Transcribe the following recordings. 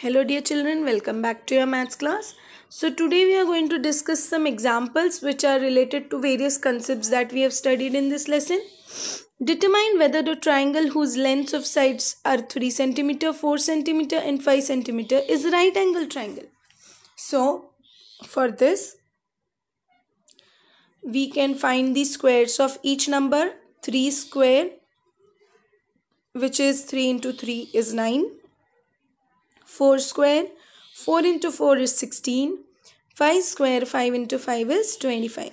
Hello dear children, welcome back to your maths class. So today we are going to discuss some examples which are related to various concepts that we have studied in this lesson. Determine whether the triangle whose lengths of sides are 3 cm, 4 cm and 5 cm is right angle triangle. So for this we can find the squares of each number 3 square which is 3 into 3 is 9 4 square. 4 into 4 is 16. 5 square 5 into 5 is 25.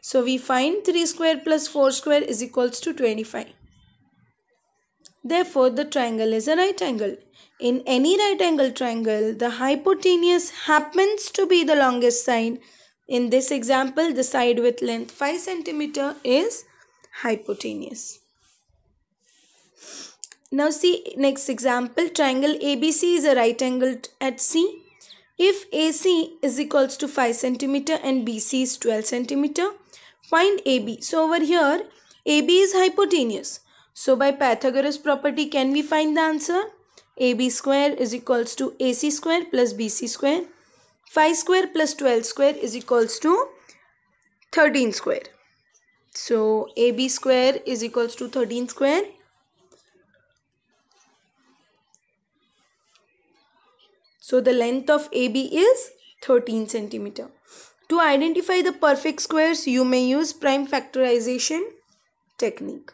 So we find 3 square plus 4 square is equals to 25. Therefore the triangle is a right angle. In any right angle triangle the hypotenuse happens to be the longest side. In this example the side with length 5 cm is hypotenuse. Now see next example triangle ABC is a right angle at C. If AC is equals to 5 centimeter and BC is 12 centimeter, find AB. So over here AB is hypotenuse. So by Pythagoras property can we find the answer? AB square is equals to AC square plus BC square. 5 square plus 12 square is equals to 13 square. So AB square is equals to 13 square. So the length of AB is 13 centimeter. To identify the perfect squares, you may use prime factorization technique.